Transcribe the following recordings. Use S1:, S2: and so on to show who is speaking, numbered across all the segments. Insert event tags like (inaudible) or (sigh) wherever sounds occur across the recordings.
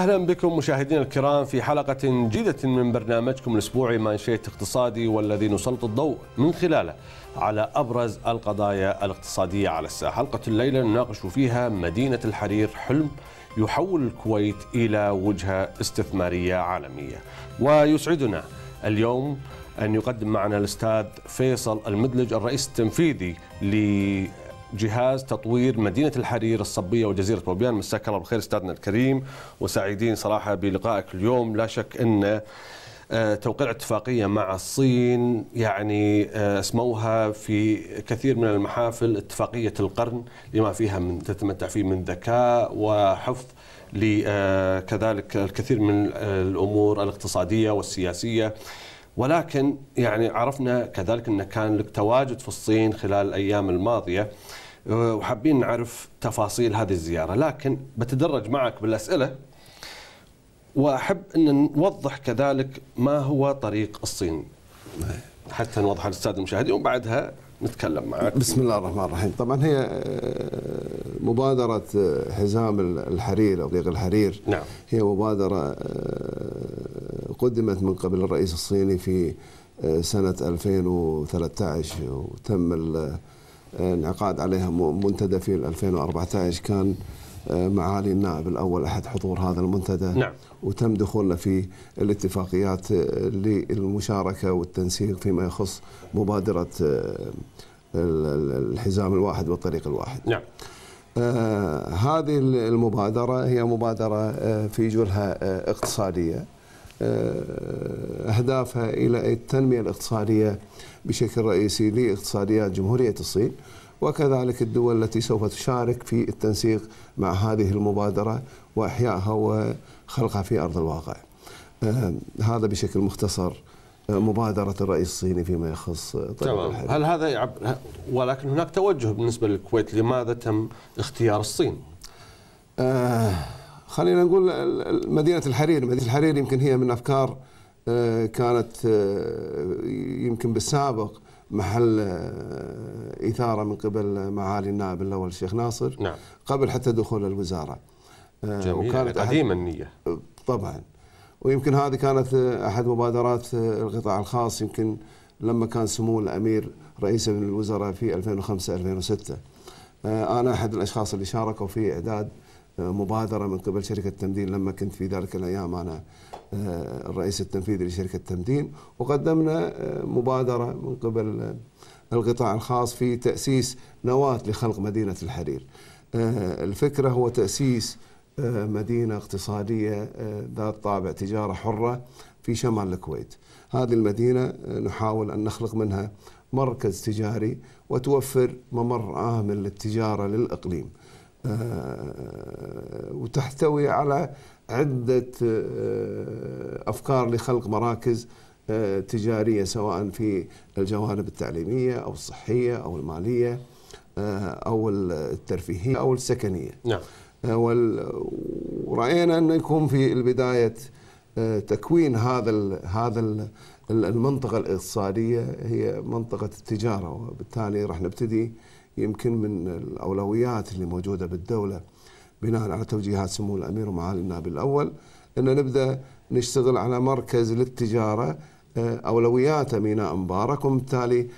S1: أهلا بكم مشاهدينا الكرام في حلقة جديدة من برنامجكم الأسبوعي مانشيت اقتصادي والذي نسلط الضوء من خلاله على أبرز القضايا الاقتصادية على الساحة حلقة الليلة نناقش فيها مدينة الحرير حلم يحول الكويت إلى وجهة استثمارية عالمية ويسعدنا اليوم أن يقدم معنا الأستاذ فيصل المدلج الرئيس التنفيذي جهاز تطوير مدينه الحرير الصبيه وجزيره بوبيان مساك الله بالخير استاذنا الكريم وسعيدين صراحه بلقائك اليوم لا شك ان آه، توقيع اتفاقيه مع الصين يعني آه، اسموها في كثير من المحافل اتفاقيه القرن لما فيها من تتمتع فيه من ذكاء وحفظ لكذلك آه، الكثير من الامور الاقتصاديه والسياسيه ولكن يعني عرفنا كذلك انه كان لك تواجد في الصين خلال الايام الماضيه آه، وحابين نعرف تفاصيل هذه الزياره لكن بتدرج معك بالاسئله واحب ان نوضح كذلك ما هو طريق الصين حتى نوضح للساده المشاهدين وبعدها نتكلم معك بسم الله الرحمن
S2: الرحيم طبعا هي آه، مبادرة آه، حزام الحرير أو ضيق الحرير نعم. هي مبادرة قدمت من قبل الرئيس الصيني في سنة 2013 وتم انعقاد عليها منتدى في 2014 كان آه، معالي النائب الاول احد حضور هذا المنتدى نعم. وتم دخولنا في الاتفاقيات آه، للمشاركه والتنسيق فيما يخص مبادره آه، الحزام الواحد والطريق الواحد. نعم. هذه المبادره هي مبادره في جلها اقتصاديه. آه، أهدافها إلى التنمية الاقتصادية بشكل رئيسي لاقتصاديات جمهورية الصين وكذلك الدول التي سوف تشارك في التنسيق مع هذه المبادرة وإحيائها وخلقها في أرض الواقع آه، هذا بشكل مختصر آه، مبادرة الرئيس الصيني فيما يخص تمام هل
S1: هذا يعب... ولكن هناك توجه بالنسبة للكويت لماذا تم اختيار الصين؟ آه
S2: خلينا نقول مدينه الحرير مدينه الحرير يمكن هي من افكار آه، كانت آه، يمكن بالسابق محل آه، إثارة من قبل معالي النائب الأول الشيخ ناصر نعم. قبل حتى دخول الوزارة جميل يعني وكانت قديمة النية طبعا ويمكن هذه كانت أحد مبادرات القطاع الخاص يمكن لما كان سمو الأمير رئيس الوزراء في 2005-2006 أنا أحد الأشخاص اللي شاركوا في إعداد مبادرة من قبل شركة تمدين لما كنت في ذلك الأيام أنا آه، الرئيس التنفيذي لشركة تمدين وقدمنا آه، مبادرة من قبل آه، القطاع الخاص في تأسيس نواة لخلق مدينة الحرير الفكرة هو تأسيس مدينة اقتصادية ذات طابع تجارة حرة في شمال الكويت هذه المدينة نحاول أن نخلق منها مركز تجاري وتوفر ممر آمن للتجارة للإقليم آه، وتحتوي على عدة آه، أفكار لخلق مراكز آه، تجارية سواء في الجوانب التعليمية أو الصحية أو المالية أو الترفيهية أو السكنية نعم. ورأينا أنه يكون في البداية تكوين هذا هذا المنطقة الاقتصادية هي منطقة التجارة وبالتالي راح نبتدي يمكن من الأولويات اللي موجودة بالدولة بناء على توجيهات سمو الأمير ومعالي النائب الأول أن نبدأ نشتغل على مركز للتجارة آه، أولوياته ميناء مبارك وبالتالي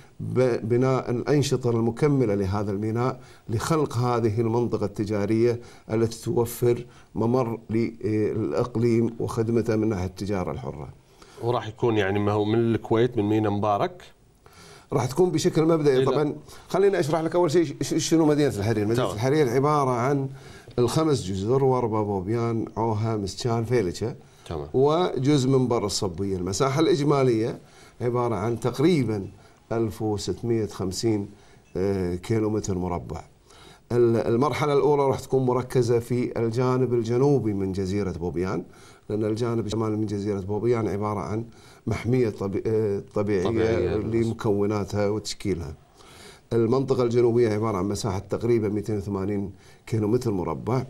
S2: بناء الأنشطة المكملة لهذا الميناء لخلق هذه المنطقة التجارية التي توفر ممر للإقليم وخدمته من ناحية التجارة الحرة
S1: وراح يكون يعني ما هو من الكويت من ميناء مبارك
S2: راح تكون بشكل مبدئي إيه،
S1: طبعا خليني اشرح لك اول شيء
S2: شنو مدينه الحرير مدينه طبعا. الحرير عباره عن الخمس جزر وربا بوبيان عوها مسكان فيلتشا تمام وجزء من بر الصبيه المساحه الاجماليه عباره عن تقريبا 1650 كيلو متر مربع المرحله الاولى راح تكون مركزه في الجانب الجنوبي من جزيره بوبيان لأن الجانب الشمالي من جزيرة بوبيان يعني عبارة عن محمية آه، طبيعية, طبيعية لمكوناتها وتشكيلها المنطقة الجنوبية عبارة عن مساحة تقريبا 280 كيلومتر مربع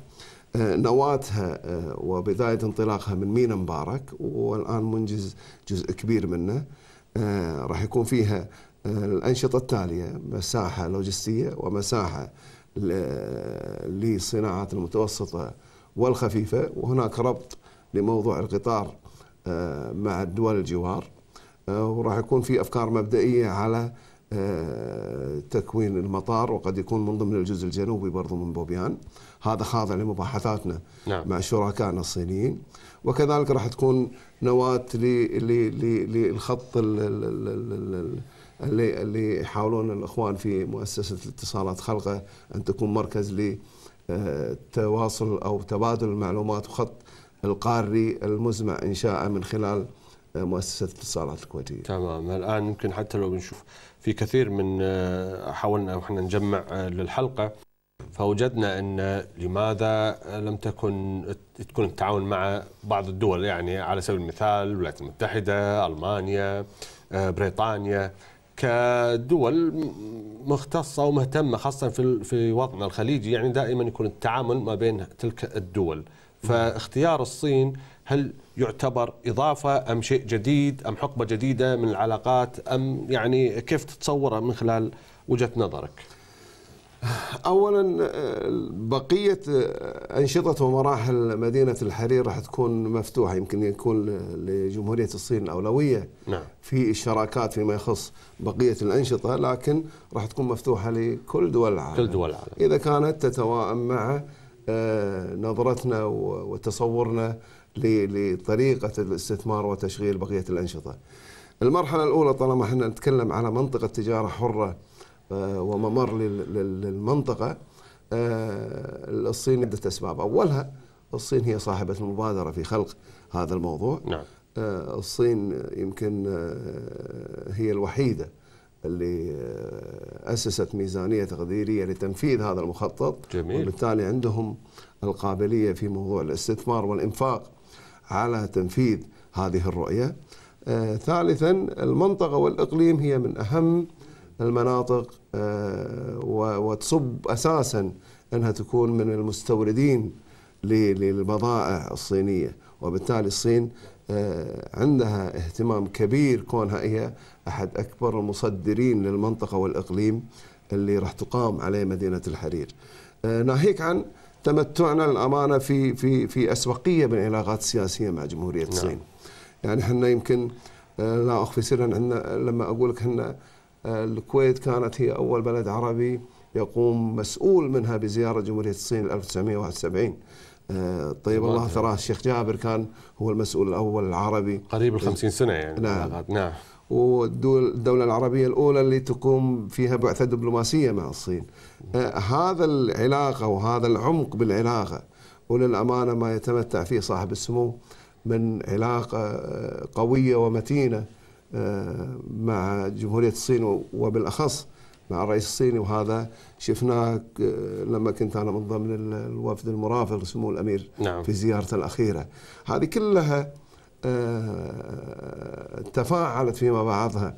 S2: آه، نواتها آه، وبداية انطلاقها من مينا مبارك والآن منجز جزء كبير منه راح يكون فيها الأنشطة التالية مساحة لوجستية ومساحة للصناعات المتوسطة والخفيفة وهناك ربط لموضوع القطار آه، مع الدول الجوار آه، وراح يكون في افكار مبدئيه على آه، تكوين المطار وقد يكون من ضمن الجزء الجنوبي برضو من بوبيان هذا خاضع لمباحثاتنا نعم. مع شركائنا الصينيين وكذلك راح تكون نواة للخط اللي اللي يحاولون الاخوان في مؤسسه الاتصالات خلقه ان تكون مركز لتواصل او تبادل المعلومات وخط
S1: القاري المزمع إنشاءه من خلال آه، مؤسسة الاتصالات الكويتية تمام الآن يمكن حتى لو بنشوف في كثير من آه، حاولنا احنا نجمع آه، للحلقة فوجدنا أن لماذا لم تكن تكون التعاون مع بعض الدول يعني على سبيل المثال الولايات المتحدة ألمانيا بريطانيا كدول مختصة ومهتمة خاصة في في الخليجي يعني دائما يكون التعامل ما بين تلك الدول فاختيار الصين هل يعتبر إضافة أم شيء جديد أم حقبة جديدة من العلاقات أم يعني كيف تتصوره من خلال وجهة نظرك
S2: أولا بقية أنشطة ومراحل مدينة الحرير راح تكون مفتوحة يمكن يكون لجمهورية الصين الأولوية نعم. في الشراكات فيما يخص بقية الأنشطة لكن راح تكون مفتوحة لكل دول العالم كل دول العالم إذا كانت تتواءم مع آه، نظرتنا وتصورنا لطريقة الاستثمار وتشغيل بقية الأنشطة المرحلة الأولى طالما احنا نتكلم على منطقة تجارة حرة آه، وممر للمنطقة آه، الصين عدة أسباب أولها الصين هي صاحبة المبادرة في خلق هذا الموضوع نعم. الصين يمكن هي الوحيدة اللي آه، أسست ميزانية تقديرية لتنفيذ هذا المخطط جميل. وبالتالي عندهم القابلية في موضوع الاستثمار والإنفاق على تنفيذ هذه الرؤية آه، ثالثا المنطقة والإقليم هي من أهم المناطق آه، وتصب أساسا أنها تكون من المستوردين للبضائع الصينية وبالتالي الصين آه، عندها اهتمام كبير كونها هي أحد أكبر المصدرين للمنطقة والإقليم اللي راح تقام عليه مدينة الحرير آه، ناهيك عن تمتعنا للأمانة في في في أسبقية من علاقات السياسية مع جمهورية الصين نعم. يعني احنا يمكن آه، لا أخفي سرا عندنا لما أقول لك احنا الكويت كانت هي أول بلد عربي يقوم مسؤول منها بزيارة جمهورية الصين 1971 آه، طيب, طيب الله ثراه الشيخ جابر كان هو المسؤول الاول العربي قريب ال 50 سنه
S1: يعني نعم نعم
S2: والدول الدولة العربية الأولى اللي تقوم فيها بعثة دبلوماسية مع الصين آه، هذا العلاقة وهذا العمق بالعلاقة وللأمانة ما يتمتع فيه صاحب السمو من علاقة آه، قوية ومتينة مع جمهورية الصين وبالأخص مع الرئيس الصيني وهذا شفناه آه، لما كنت انا من ضمن الوفد المرافق لسمو الامير نعم. في زيارته الاخيره هذه كلها آه، تفاعلت فيما بعضها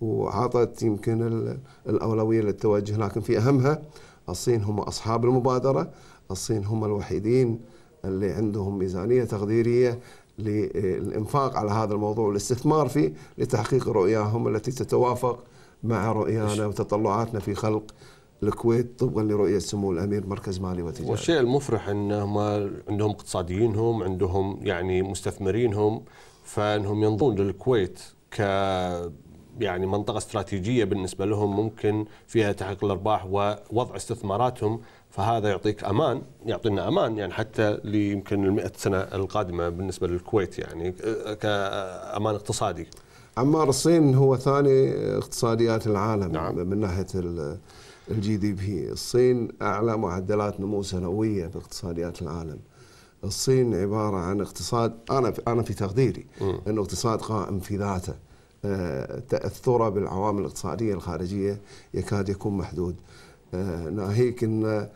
S2: وعطت يمكن الاولويه للتوجه لكن في اهمها الصين هم اصحاب المبادره الصين هم الوحيدين اللي عندهم ميزانيه تقديريه للانفاق على هذا الموضوع والاستثمار فيه لتحقيق رؤياهم التي تتوافق مع رؤيانا وتطلعاتنا في خلق الكويت طبقا لرؤيه سمو الامير مركز مالي وتجاري. والشيء
S1: المفرح انهم عندهم اقتصاديينهم، عندهم يعني مستثمرينهم فانهم ينظرون للكويت ك يعني منطقة استراتيجية بالنسبة لهم ممكن فيها تحقيق الأرباح ووضع استثماراتهم فهذا يعطيك أمان يعطينا أمان يعني حتى يمكن ال سنة القادمة بالنسبة للكويت يعني كأمان اقتصادي عمار
S2: الصين هو ثاني اقتصاديات العالم نعم. من ناحيه الجي دي بي الصين اعلى معدلات نمو سنويه باقتصاديات العالم الصين عباره عن اقتصاد انا في انا في تقديري انه اقتصاد قائم في ذاته آه، تاثره بالعوامل الاقتصاديه الخارجيه يكاد يكون محدود آه، ناهيك ان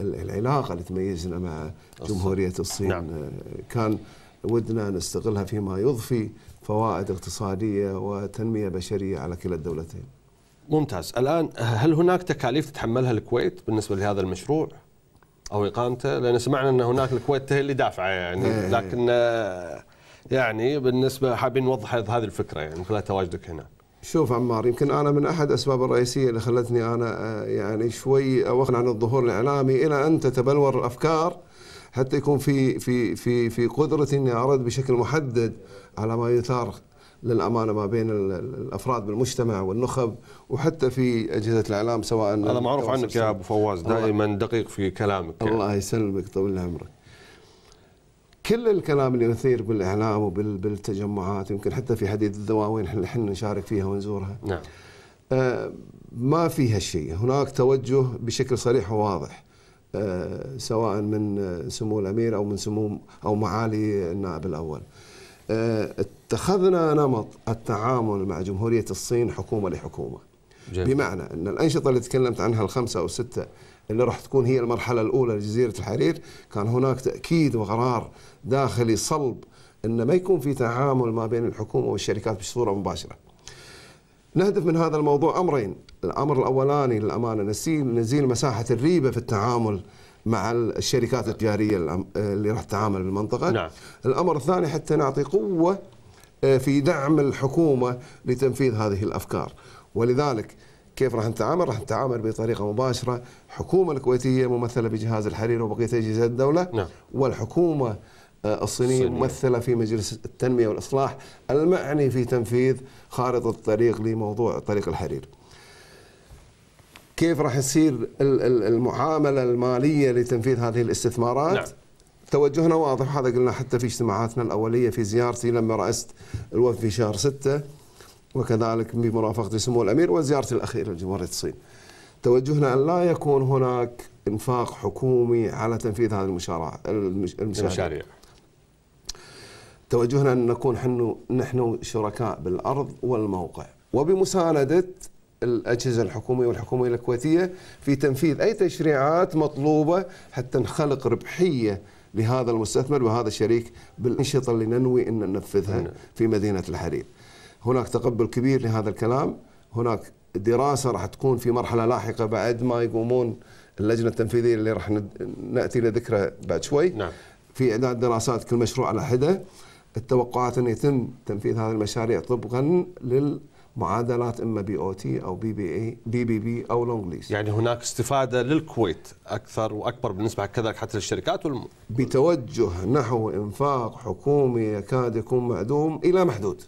S2: العلاقه اللي تميزنا مع جمهوريه الصين نعم. آه، كان ودنا نستغلها فيما يضفي فوائد اقتصادية وتنمية بشرية على كلا الدولتين
S1: ممتاز الآن هل هناك تكاليف تتحملها الكويت بالنسبة لهذا المشروع أو إقامته لأن سمعنا أن هناك الكويت هي اللي دافعة يعني إيه، إيه. لكن آه، يعني بالنسبة حابين نوضح هذه الفكرة يعني خلال تواجدك هنا
S2: شوف عمار يمكن انا من احد الاسباب الرئيسيه اللي خلتني انا آه، يعني شوي اوغن عن الظهور الاعلامي الى ان تتبلور الافكار حتى يكون في في في في قدره اني ارد بشكل محدد على ما يثار للامانه ما بين الافراد بالمجتمع والنخب وحتى في اجهزه الاعلام سواء هذا معروف عنك يا
S1: ابو فواز دائما دقيق في كلامك الله
S2: يسلمك طول عمرك كل الكلام اللي يثير بالاعلام وبالتجمعات يمكن حتى في حديث الدواوين احنا احنا نشارك فيها ونزورها نعم آه، ما في هالشيء هناك توجه بشكل صريح وواضح آه، سواء من سمو الامير او من سمو او معالي النائب الاول. آه، اتخذنا نمط التعامل مع جمهوريه الصين حكومه لحكومه. جميل. بمعنى ان الانشطه اللي تكلمت عنها الخمسه او السته اللي راح تكون هي المرحله الاولى لجزيره الحرير، كان هناك تاكيد وقرار داخلي صلب انه ما يكون في تعامل ما بين الحكومه والشركات بصوره مباشره. نهدف من هذا الموضوع أمرين الأمر الأولاني للأمانة نزيل, نزيل مساحة الريبة في التعامل مع الشركات التجارية اللي راح تتعامل بالمنطقة نعم. الأمر الثاني حتى نعطي قوة آه، في دعم الحكومة لتنفيذ هذه الأفكار ولذلك كيف راح نتعامل؟ راح نتعامل بطريقه مباشره، الحكومه الكويتيه ممثله بجهاز الحرير وبقيه اجهزه الدوله نعم. والحكومه آه، الصينية ممثلة في مجلس التنمية والإصلاح المعني في تنفيذ خارطة الطريق لموضوع طريق الحرير كيف راح يصير المعاملة المالية لتنفيذ هذه الاستثمارات نعم. توجهنا واضح هذا قلنا حتى في اجتماعاتنا الأولية في زيارتي لما رأست الوفد في شهر ستة وكذلك بمرافقة سمو الأمير وزيارتي الأخيرة لجمهورية الصين توجهنا أن لا يكون هناك انفاق حكومي على تنفيذ هذه المشاريع المشاريع توجهنا أن نكون حن نحن شركاء بالأرض والموقع وبمساندة الأجهزة الحكومية والحكومية الكويتية في تنفيذ أي تشريعات مطلوبة حتى نخلق ربحية لهذا المستثمر وهذا الشريك بالأنشطة اللي ننوي أن ننفذها نعم. في مدينة الحرير هناك تقبل كبير لهذا الكلام هناك دراسة راح تكون في مرحلة لاحقة بعد ما يقومون اللجنة التنفيذية اللي راح نأتي لذكرها بعد شوي نعم. في إعداد دراسات كل مشروع على حده التوقعات أن يتم تنفيذ هذه المشاريع طبقا
S1: للمعادلات إما بي أو تي أو بي بي اي بي بي بي أو لونج ليس يعني هناك استفادة للكويت أكثر وأكبر بالنسبة كذلك حتى للشركات والم... بتوجه نحو
S2: إنفاق حكومي يكاد يكون معدوم إلى محدود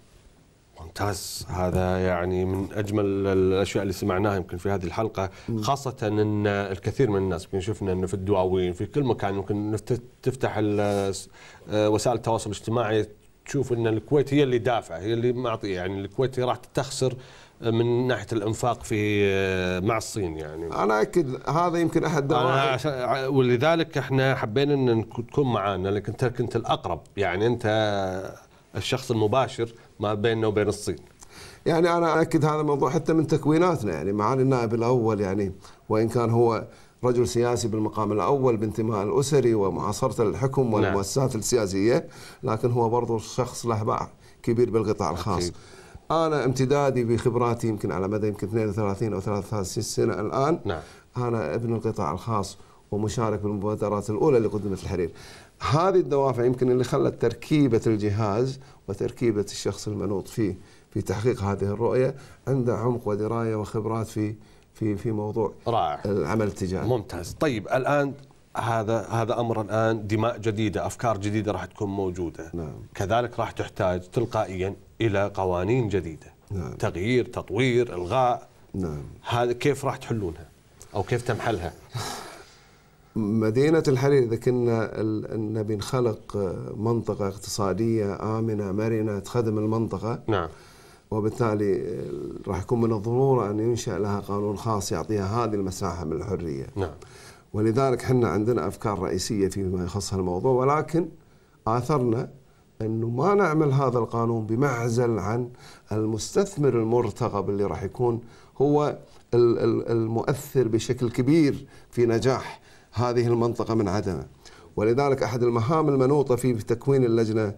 S1: ممتاز هذا يعني من اجمل الاشياء اللي سمعناها يمكن في هذه الحلقه خاصه ان الكثير من الناس يمكن شفنا انه في الدواوين في كل مكان يمكن تفتح آه، وسائل التواصل الاجتماعي تشوف ان الكويت هي اللي دافعه هي اللي معطيه يعني الكويت راح تخسر من ناحيه الانفاق في آه، مع الصين يعني انا اكد
S2: هذا يمكن احد أنا
S1: ولذلك احنا حبينا ان تكون معنا لكن انت كنت الاقرب يعني انت الشخص المباشر ما بيننا وبين الصين
S2: يعني انا اكد هذا الموضوع حتى من تكويناتنا يعني معالي النائب الاول يعني وان كان هو رجل سياسي بالمقام الاول بانتماء الاسري ومعاصرته للحكم نعم. والمؤسسات السياسيه لكن هو برضو شخص له باع كبير بالقطاع الخاص أكيد. انا امتدادي بخبراتي يمكن على مدى يمكن 32 او 33 سنه الان نعم. انا ابن القطاع الخاص ومشارك بالمبادرات الاولى اللي قدمت الحرير هذه الدوافع يمكن اللي خلت تركيبة الجهاز وتركيبة الشخص المنوط فيه في تحقيق هذه الرؤية عنده عمق ودراية وخبرات في في في موضوع
S1: رائع. العمل التجاري ممتاز طيب الآن هذا هذا امر الان دماء جديده، افكار جديده راح تكون موجوده. نعم. كذلك راح تحتاج تلقائيا الى قوانين جديده. نعم. تغيير، تطوير، الغاء. نعم. هذا كيف راح تحلونها؟ او كيف تمحلها؟ (laughs)
S2: مدينة الحرير إذا كنا نبي نخلق منطقة اقتصادية آمنة مرنة تخدم المنطقة نعم وبالتالي راح يكون من الضرورة أن ينشأ لها قانون خاص يعطيها هذه المساحة من الحرية نعم ولذلك حنا عندنا أفكار رئيسية فيما يخص الموضوع ولكن آثرنا أنه ما نعمل هذا القانون بمعزل عن المستثمر المرتقب اللي راح يكون هو المؤثر بشكل كبير في نجاح هذه المنطقة من عدمه ولذلك أحد المهام المنوطة في تكوين اللجنة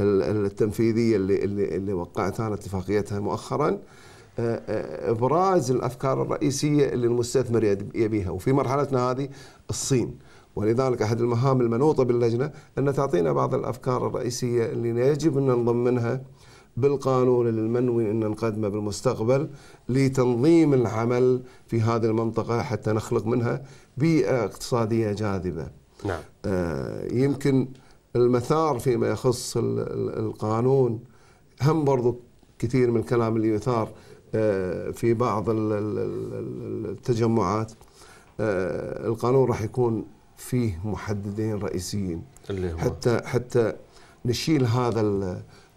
S2: التنفيذية اللي, اللي, اللي وقعت أنا اتفاقيتها مؤخرا آه، آه، إبراز الأفكار الرئيسية اللي المستثمر يبيها وفي مرحلتنا هذه الصين ولذلك أحد المهام المنوطة باللجنة أن تعطينا بعض الأفكار الرئيسية اللي يجب أن نضمنها بالقانون المنوي أن نقدمه بالمستقبل لتنظيم العمل في هذه المنطقة حتى نخلق منها بيئة اقتصادية جاذبة نعم. آه يمكن المثار فيما يخص القانون هم برضو كثير من الكلام اللي يثار آه في بعض التجمعات آه القانون راح يكون فيه محددين رئيسيين اللي هو. حتى حتى نشيل هذا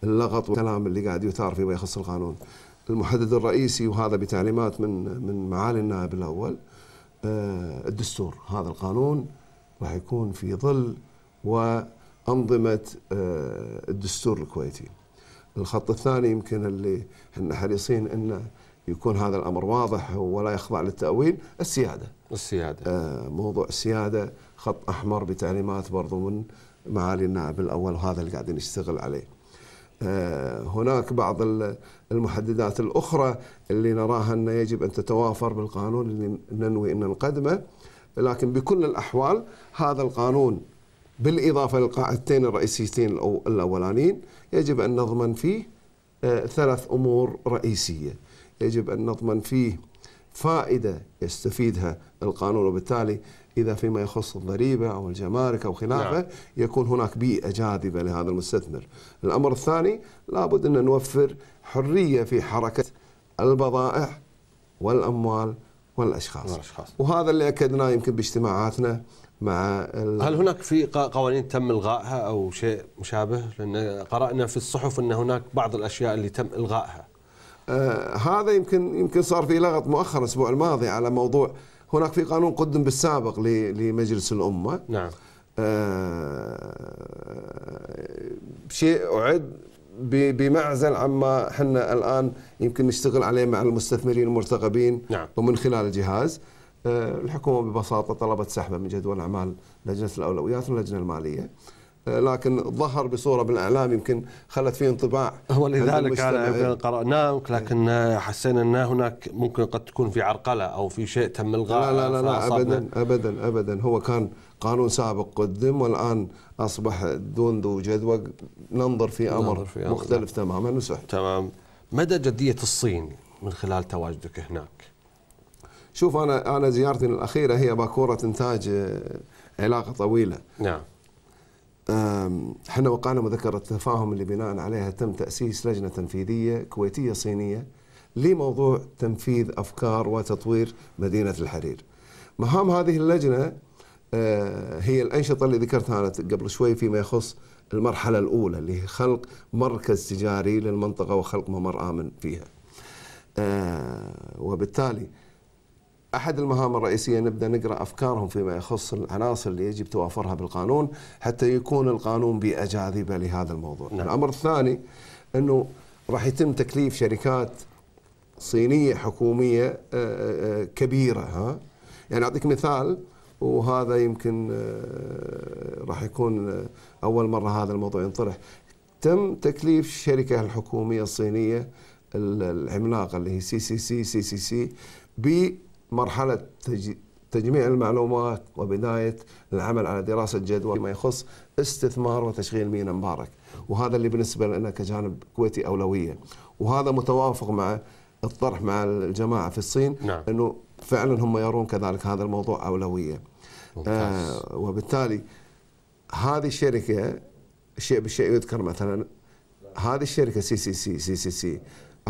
S2: اللغط والكلام اللي قاعد يثار فيما يخص القانون المحدد الرئيسي وهذا بتعليمات من من معالي النائب الاول آه، الدستور هذا القانون راح يكون في ظل وانظمه آه، الدستور الكويتي الخط الثاني يمكن اللي احنا حريصين انه يكون هذا الامر واضح ولا يخضع للتاويل السياده السياده آه، موضوع السياده خط احمر بتعليمات برضو من معالي النائب الاول وهذا اللي قاعدين نشتغل عليه آه، هناك بعض المحددات الأخرى اللي نراها أن يجب أن تتوافر بالقانون اللي ننوي أن نقدمه لكن بكل الأحوال هذا القانون بالإضافة للقاعدتين الرئيسيتين الأولانيين يجب أن نضمن فيه آه، ثلاث أمور رئيسية يجب أن نضمن فيه فائدة يستفيدها القانون وبالتالي إذا فيما يخص الضريبة أو الجمارك أو خلافه نعم. يكون هناك بيئة جاذبة لهذا المستثمر الأمر الثاني لابد أن نوفر حرية في حركة البضائع والأموال والأشخاص, والأشخاص. وهذا اللي أكدناه يمكن باجتماعاتنا مع هل
S1: هناك في قوانين تم الغائها او شيء مشابه؟ لان قرانا في الصحف ان هناك بعض الاشياء اللي تم الغائها.
S2: آه هذا يمكن يمكن صار في لغط مؤخرا الاسبوع الماضي على موضوع هناك في قانون قدم بالسابق لمجلس الامه نعم آه شيء اعد بمعزل عما احنا الان يمكن نشتغل عليه مع المستثمرين المرتقبين نعم. ومن خلال الجهاز آه، الحكومه ببساطه طلبت سحبه من جدول اعمال لجنه الاولويات واللجنه الماليه آه، لكن ظهر بصوره بالاعلام يمكن خلت فيه انطباع هو لذلك انا
S1: قراناه إيه. لكن آه، حسينا ان هناك ممكن قد تكون في عرقله او في شيء تم الغاء لا لا لا, لا ابدا
S2: ابدا ابدا هو كان قانون سابق قدم والان اصبح دون ذو جدوى ننظر في امر ننظر في مختلف تماما وسهل
S1: تمام مدى جديه الصين من خلال تواجدك هناك
S2: شوف انا انا زيارتي الاخيره هي باكوره انتاج آه، علاقه طويله نعم احنا وقعنا مذكرة تفاهم اللي بناء عليها تم تأسيس لجنة تنفيذية كويتية صينية لموضوع تنفيذ أفكار وتطوير مدينة الحرير مهام هذه اللجنة آه، هي الأنشطة اللي ذكرتها أنا قبل شوي فيما يخص المرحلة الأولى اللي هي خلق مركز تجاري للمنطقة وخلق ممر آمن فيها آه، وبالتالي احد المهام الرئيسيه نبدا نقرا افكارهم فيما يخص العناصر اللي يجب توافرها بالقانون حتى يكون القانون بيئه جاذبه لهذا الموضوع. نعم. الامر الثاني انه راح يتم تكليف شركات صينيه حكوميه آه، آه، آه، كبيره ها يعني اعطيك مثال وهذا يمكن راح يكون اول مره هذا الموضوع ينطرح تم تكليف الشركه الحكوميه الصينيه العملاقه اللي هي سي سي سي سي سي سي مرحلة تجميع المعلومات وبداية العمل على دراسة جدوى فيما يخص استثمار وتشغيل مينا مبارك وهذا اللي بالنسبة لنا كجانب كويتي أولوية وهذا متوافق مع الطرح مع الجماعة في الصين نعم. أنه فعلا هم يرون كذلك هذا الموضوع أولوية ممتاز. آه وبالتالي هذه الشركة شيء بالشيء يذكر مثلا هذه الشركة سي سي سي سي سي, سي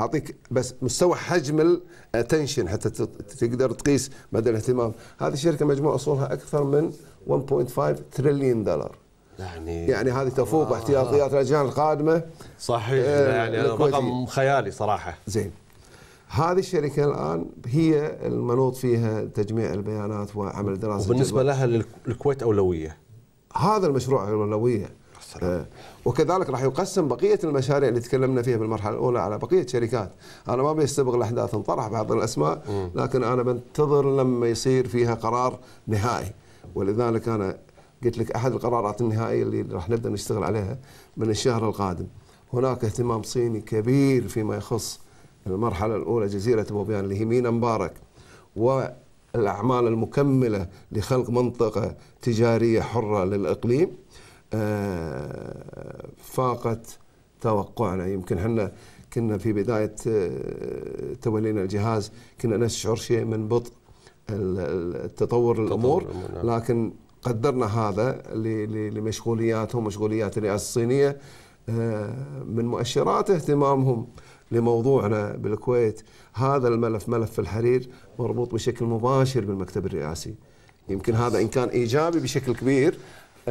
S2: اعطيك بس مستوى حجم التنشن حتى تقدر تقيس مدى الاهتمام هذه الشركه مجموع اصولها اكثر من 1.5 تريليون دولار
S1: يعني يعني هذه تفوق آه احتياطيات الاجيال القادمه صحيح آه يعني رقم خيالي صراحه زين
S2: هذه الشركة الآن هي المنوط فيها تجميع البيانات وعمل دراسة وبالنسبة لها للكويت أولوية هذا المشروع أولوية السلام إيه. وكذلك راح يقسم بقيه المشاريع اللي تكلمنا فيها بالمرحله الاولى على بقيه شركات، انا ما بيستبق الاحداث انطرح بعض الاسماء لكن انا بنتظر لما يصير فيها قرار نهائي ولذلك انا قلت لك احد القرارات النهائيه اللي راح نبدا نشتغل عليها من الشهر القادم هناك اهتمام صيني كبير فيما يخص المرحله الاولى جزيره بوبيان اللي هي مينا مبارك والاعمال المكمله لخلق منطقه تجاريه حره للاقليم آه، فاقت توقعنا يمكن احنا كنا في بداية آه، تولينا الجهاز كنا نشعر شيء من بطء التطور الأمور نعم. لكن قدرنا هذا لمشغولياتهم مشغوليات الرئاسة الصينية آه، من مؤشرات اهتمامهم لموضوعنا بالكويت هذا الملف ملف الحرير مربوط بشكل مباشر بالمكتب الرئاسي يمكن هذا إن كان إيجابي بشكل كبير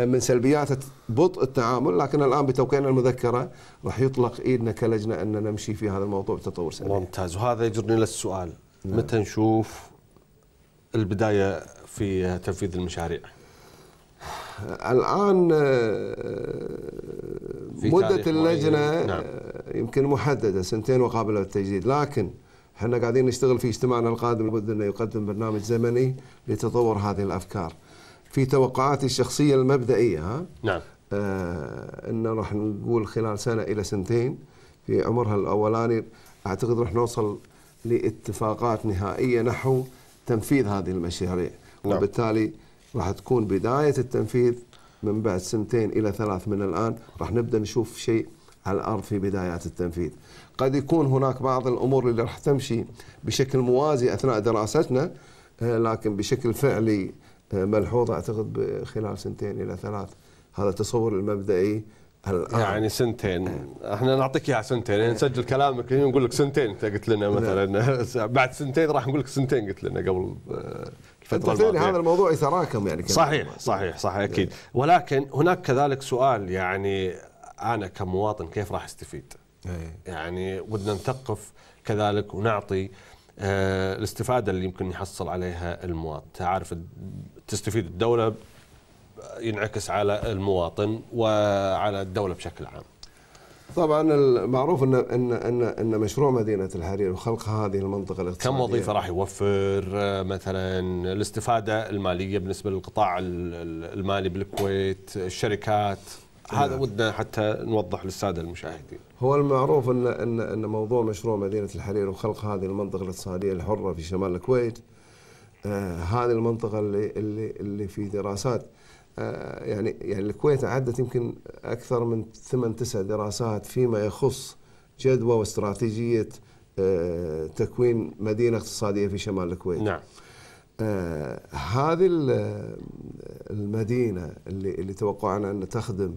S2: من سلبيات بطء التعامل لكن الان بتوقيعنا المذكره راح يطلق ايدنا كلجنه ان نمشي في هذا الموضوع بتطور سريع. ممتاز
S1: وهذا يجرني للسؤال نعم. متى نشوف البدايه في تنفيذ المشاريع؟ الان آه،
S2: مده اللجنه نعم. آه، يمكن محدده سنتين وقابله للتجديد لكن احنا قاعدين نشتغل في اجتماعنا القادم لابد انه يقدم برنامج زمني لتطور هذه الافكار. في توقعاتي الشخصيه المبدئيه ها نعم آه انه راح نقول خلال سنه الى سنتين في عمرها الاولاني اعتقد راح نوصل لاتفاقات نهائيه نحو تنفيذ هذه المشاريع نعم. وبالتالي راح تكون بدايه التنفيذ من بعد سنتين الى ثلاث من الان راح نبدا نشوف شيء على الارض في بدايات التنفيذ. قد يكون هناك بعض الامور اللي راح تمشي بشكل موازي اثناء دراستنا آه، لكن بشكل فعلي ملحوظه اعتقد خلال سنتين الى ثلاث هذا تصور المبدئي
S1: الآن. يعني سنتين احنا نعطيك اياها سنتين يعني نسجل كلامك هنا نقول لك سنتين انت قلت لنا نعم. مثلا (laughs) بعد سنتين راح نقول لك سنتين قلت لنا قبل آه، الفتره الماضيه هذا
S2: الموضوع يتراكم يعني كمان صحيح
S1: صحيح صحيح اكيد نعم. ولكن هناك كذلك سؤال يعني انا كمواطن كيف راح استفيد؟ إيه. يعني ودنا نثقف كذلك ونعطي آه، الاستفاده اللي يمكن يحصل عليها المواطن تعرف تستفيد الدوله ينعكس على المواطن وعلى الدوله بشكل عام
S2: طبعا المعروف ان ان ان ان مشروع مدينه الحرير وخلق هذه المنطقه الاقتصاديه كم وظيفه راح
S1: يوفر آه، مثلا الاستفاده الماليه بالنسبه للقطاع المالي بالكويت الشركات إيه. هذا ودنا حتى نوضح للساده المشاهدين.
S2: هو المعروف ان ان ان موضوع مشروع مدينه الحرير وخلق هذه المنطقه الاقتصاديه الحره في شمال الكويت آه هذه المنطقه اللي اللي اللي في دراسات آه يعني يعني الكويت عدت يمكن اكثر من ثمان تسع دراسات فيما يخص جدوى واستراتيجيه آه تكوين مدينه اقتصاديه في شمال الكويت. نعم. آه، هذه المدينة اللي, اللي توقعنا أن تخدم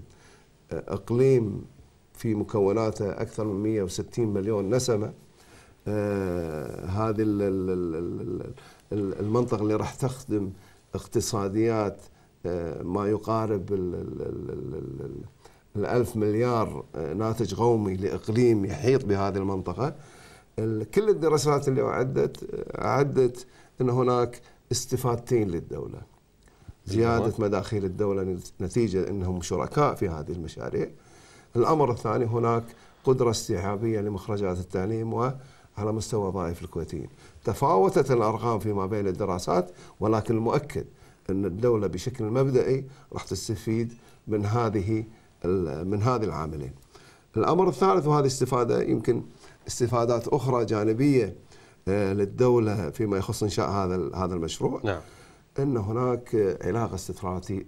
S2: اقليم في مكوناته اكثر من 160 مليون نسمه آه، هذه المنطقه اللي راح تخدم اقتصاديات آه، ما يقارب الألف مليار آه، ناتج قومي لإقليم يحيط بهذه المنطقة كل الدراسات اللي أعدت أعدت أن هناك استفادتين للدولة زيادة مداخيل الدولة نتيجة أنهم شركاء في هذه المشاريع الأمر الثاني هناك قدرة استيعابية لمخرجات التعليم وعلى مستوى وظائف الكويتيين تفاوتت الأرقام فيما بين الدراسات ولكن المؤكد أن الدولة بشكل مبدئي راح تستفيد من هذه من هذه العاملين الأمر الثالث وهذه استفادة يمكن استفادات أخرى جانبية آه، للدولة فيما يخص إنشاء هذا هذا المشروع نعم. ان هناك علاقه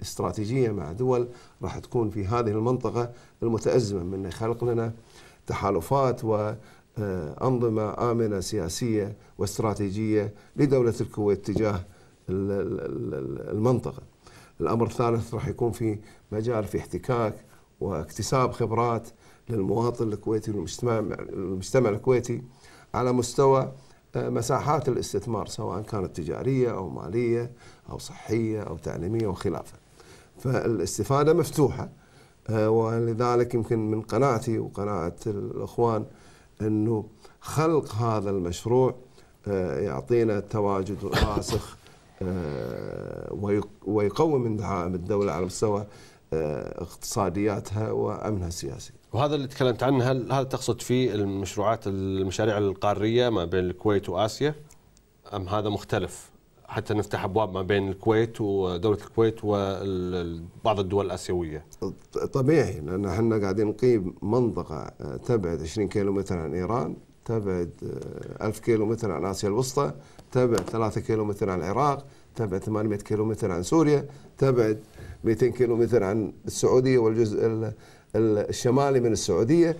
S2: استراتيجيه مع دول راح تكون في هذه المنطقه المتازمه من خلق لنا تحالفات وانظمه آه، امنه سياسيه واستراتيجيه لدوله الكويت تجاه المنطقه. الامر الثالث راح يكون في مجال في احتكاك واكتساب خبرات للمواطن الكويتي والمجتمع الكويتي على مستوى آه، مساحات الاستثمار سواء كانت تجارية أو مالية أو صحية أو تعليمية وخلافه فالاستفادة مفتوحة آه، ولذلك يمكن من قناعتي وقناعة الأخوان أنه خلق هذا المشروع آه، يعطينا تواجد راسخ ويقوم من دعائم الدولة على مستوى اقتصادياتها وأمنها السياسي
S1: وهذا اللي تكلمت عنه هل هذا تقصد فيه المشروعات المشاريع القاريه ما بين الكويت واسيا ام هذا مختلف حتى نفتح ابواب ما بين الكويت ودوله الكويت وبعض الدول الاسيويه طبيعي لان احنا
S2: قاعدين نقيم منطقه تبعد 20 كيلومتر عن ايران تبعد 1000 كيلومتر عن اسيا الوسطى تبعد 3 كيلومتر عن العراق تبعد 800 كيلومتر عن سوريا تبعد 200 كيلومتر عن السعوديه والجزء الشمالي من السعودية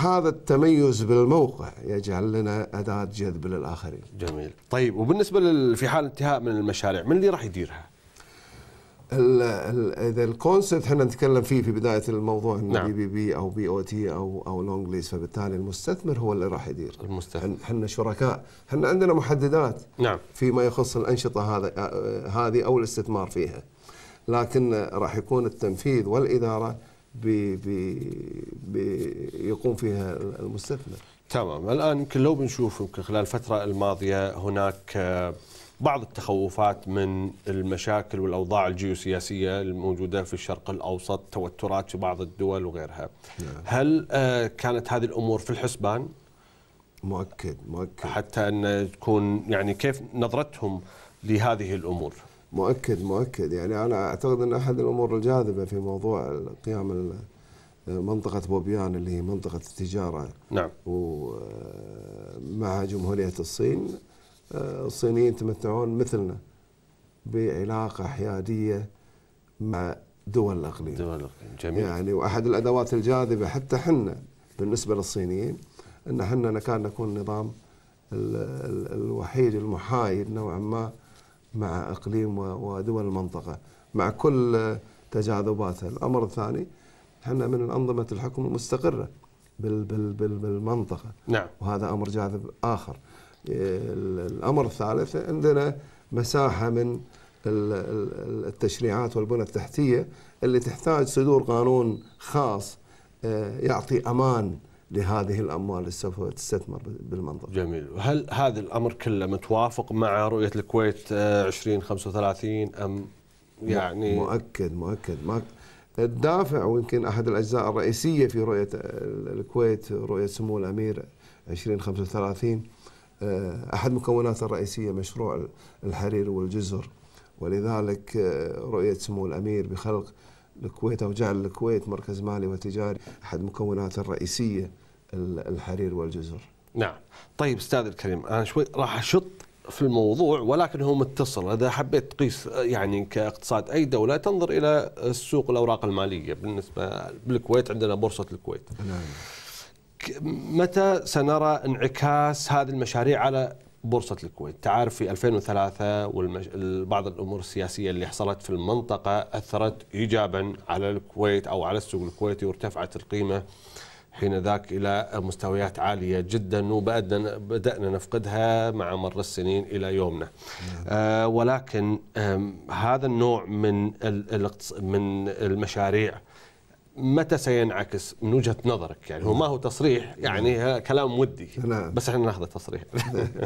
S2: هذا التميز بالموقع يجعل لنا أداة جذب للآخرين
S1: جميل طيب وبالنسبة في حال انتهاء من المشاريع من اللي راح يديرها؟
S2: اذا الكونسبت احنا نتكلم فيه في بدايه الموضوع انه نعم. بي بي بي او بي او تي او او لونج ليز فبالتالي المستثمر هو اللي راح يدير المستثمر احنا شركاء احنا عندنا محددات نعم فيما يخص الانشطه هذا آه، هذه او الاستثمار فيها لكن راح يكون التنفيذ والإدارة بي بي بي يقوم فيها المستثمر
S1: تمام الآن يمكن لو بنشوف يمكن خلال الفترة الماضية هناك آه، بعض التخوفات من المشاكل والأوضاع الجيوسياسية الموجودة في الشرق الأوسط توترات في بعض الدول وغيرها نعم. هل آه، كانت هذه الأمور في الحسبان؟ مؤكد مؤكد حتى أن تكون يعني كيف نظرتهم لهذه الأمور؟
S2: مؤكد مؤكد يعني انا اعتقد ان احد الامور الجاذبه في موضوع قيام منطقه بوبيان اللي هي منطقه التجاره
S1: نعم ومع
S2: جمهوريه الصين الصينيين يتمتعون مثلنا بعلاقه حياديه مع دول الاقليم دول الاقليم جميل يعني واحد الادوات الجاذبه حتى حنا بالنسبه للصينيين ان حنا كان نكون نظام الوحيد المحايد نوعا ما مع اقليم ودول المنطقه مع كل تجاذباتها، الامر الثاني احنا من انظمه الحكم المستقره بال بال بال بالمنطقه نعم وهذا امر جاذب اخر. الامر الثالث عندنا مساحه من التشريعات والبنى التحتيه اللي تحتاج صدور قانون خاص آه، يعطي امان لهذه الاموال اللي سوف تستثمر
S1: بالمنطقه. جميل، هل هذا الامر كله متوافق مع رؤيه الكويت 2035 آه، ام يعني
S2: مؤكد مؤكد ما الدافع ويمكن احد الاجزاء الرئيسيه في رؤيه الكويت رؤيه سمو الامير 2035 آه، احد مكوناتها الرئيسيه مشروع الحرير والجزر ولذلك آه، رؤيه سمو الامير بخلق الكويت أو جعل الكويت مركز مالي وتجاري أحد مكوناته الرئيسية الحرير والجزر
S1: نعم طيب أستاذ الكريم أنا شوي راح أشط في الموضوع ولكن هو متصل إذا حبيت تقيس يعني كاقتصاد أي دولة تنظر إلى السوق الأوراق المالية بالنسبة بالكويت عندنا بورصة الكويت نعم متى سنرى انعكاس هذه المشاريع على بورصة الكويت تعرف في 2003 بعض الأمور السياسية اللي حصلت في المنطقة أثرت إيجابا على الكويت أو على السوق الكويتي وارتفعت القيمة حين ذاك إلى مستويات عالية جدا وبدأنا بدأنا نفقدها مع مر السنين إلى يومنا نعم. آه ولكن آه هذا النوع من من المشاريع متى سينعكس من وجهه نظرك يعني هو ما هو تصريح يعني نعم. كلام ودي نعم. بس احنا ناخذ تصريح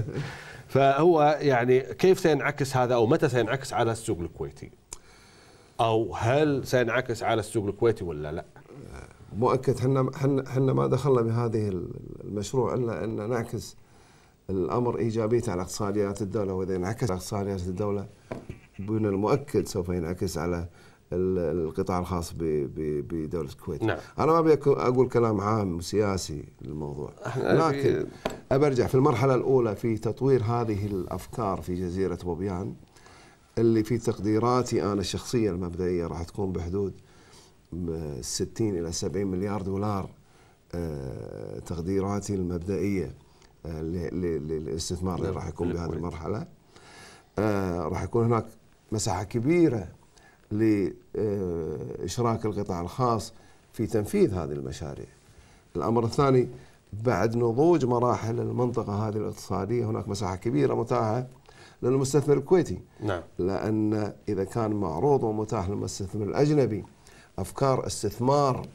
S1: (laughs) فهو يعني كيف سينعكس هذا او متى سينعكس على السوق الكويتي او هل سينعكس على السوق الكويتي ولا لا
S2: مؤكد احنا احنا ما دخلنا بهذه المشروع الا ان نعكس الامر ايجابيته على اقتصاديات الدوله واذا انعكس على اقتصاديات الدوله بين المؤكد سوف ينعكس على القطاع الخاص بدوله الكويت نعم. انا ما ابي اقول كلام عام وسياسي للموضوع لكن ابرجع في المرحله الاولى في تطوير هذه الافكار في جزيره بوبيان اللي في تقديراتي انا الشخصيه المبدئيه راح تكون بحدود 60 الى 70 مليار دولار آه، تقديراتي المبدئيه آه، للاستثمار اللي نعم. راح يكون بهذه نعم. المرحله آه، راح يكون هناك مساحه كبيره لإشراك القطاع الخاص في تنفيذ هذه المشاريع الأمر الثاني بعد نضوج مراحل المنطقة هذه الاقتصادية هناك مساحة كبيرة متاحة للمستثمر الكويتي نعم. لأن إذا كان معروض ومتاح للمستثمر الأجنبي أفكار استثمار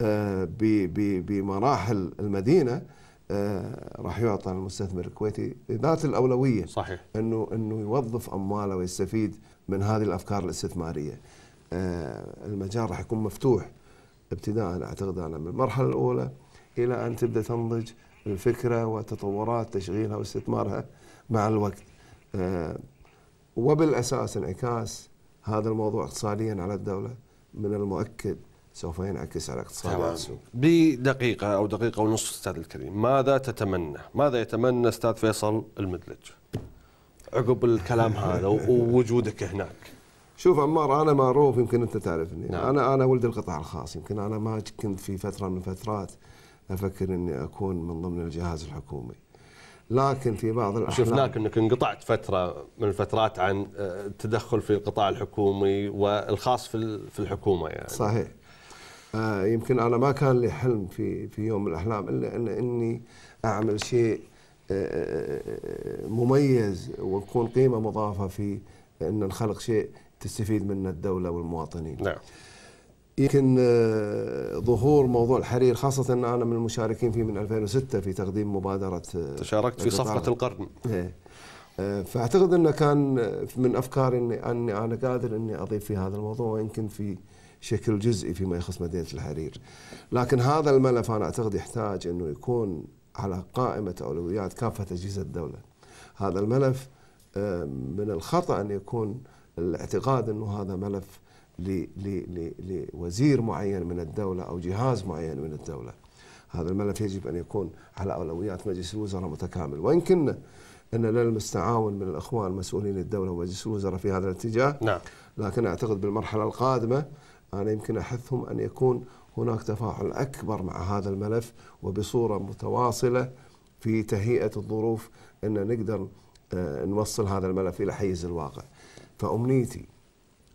S2: آه، بمراحل المدينة آه، راح يعطى المستثمر الكويتي ذات الأولوية صحيح أنه أنه يوظف أمواله ويستفيد من هذه الافكار الاستثماريه آه، المجال راح يكون مفتوح ابتداء اعتقد انا من المرحله الاولى الى ان تبدا تنضج الفكره وتطورات تشغيلها واستثمارها مع الوقت آه، وبالاساس انعكاس هذا الموضوع اقتصاديا على الدوله من المؤكد سوف
S1: ينعكس على اقتصاد السوق بدقيقه او دقيقه ونصف استاذ الكريم ماذا تتمنى ماذا يتمنى استاذ فيصل المدلج عقب الكلام هذا ووجودك
S2: هناك شوف عمار انا معروف يمكن انت تعرفني نعم. انا انا ولد القطاع الخاص يمكن انا ما كنت في فتره من الفترات افكر اني اكون من ضمن الجهاز الحكومي لكن في بعض الأحيان شفناك
S1: انك انقطعت فتره من الفترات عن آه، التدخل في القطاع الحكومي والخاص في في الحكومه يعني صحيح
S2: آه، يمكن انا ما كان لي حلم في في يوم من الاحلام الا اني اعمل شيء مميز ونكون قيمه مضافه في ان نخلق شيء تستفيد منه الدوله والمواطنين. نعم. يمكن آه، ظهور موضوع الحرير خاصة أن أنا من المشاركين فيه من 2006 في تقديم مبادرة آه، تشاركت في صفقة القرن إيه. آه، فأعتقد أنه كان من أفكاري أني, أني أنا قادر أني أضيف في هذا الموضوع يمكن في شكل جزئي فيما يخص مدينة الحرير لكن هذا الملف أنا أعتقد يحتاج أنه يكون على قائمة أولويات كافة أجهزة الدولة هذا الملف آه، من الخطأ أن يكون الاعتقاد أنه هذا ملف لوزير معين من الدولة أو جهاز معين من الدولة هذا الملف يجب أن يكون على أولويات مجلس الوزراء متكامل وإن كنا أن للمستعاون من الإخوان مسؤولين الدولة ومجلس الوزراء في هذا الاتجاه نعم. لكن أعتقد بالمرحلة القادمة أنا يمكن أحثهم أن يكون هناك تفاعل اكبر مع هذا الملف وبصوره متواصله في تهيئه الظروف ان نقدر آه، نوصل هذا الملف الى حيز الواقع. فامنيتي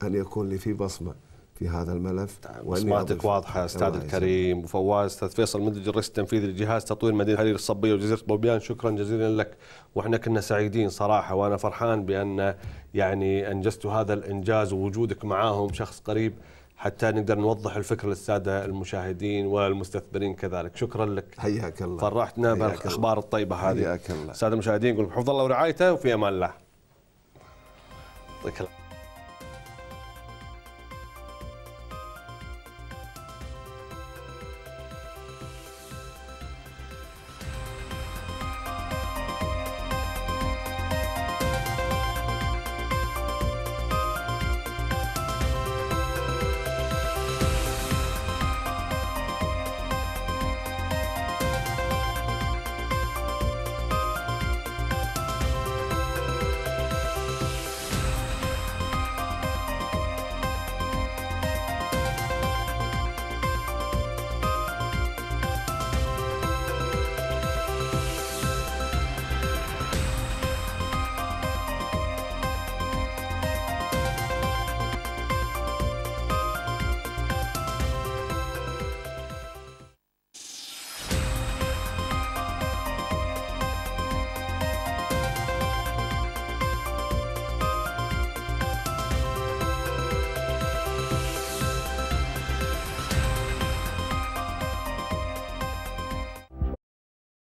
S2: ان يكون لي في بصمه في هذا الملف طيب، بصماتك واضحه استاذ الكريم
S1: وفواز استاذ فيصل مدير الرئيس التنفيذي لجهاز تطوير مدينه حرير الصبيه وجزيره بوبيان شكرا جزيلا لك واحنا كنا سعيدين صراحه وانا فرحان بان يعني انجزت هذا الانجاز ووجودك معاهم شخص قريب حتى نقدر نوضح الفكره للساده المشاهدين والمستثمرين كذلك شكرا لك حياك الله فرحتنا بالاخبار الطيبه هذه حياك الله الساده المشاهدين نقول بحفظ الله ورعايته وفي امان الله يعطيك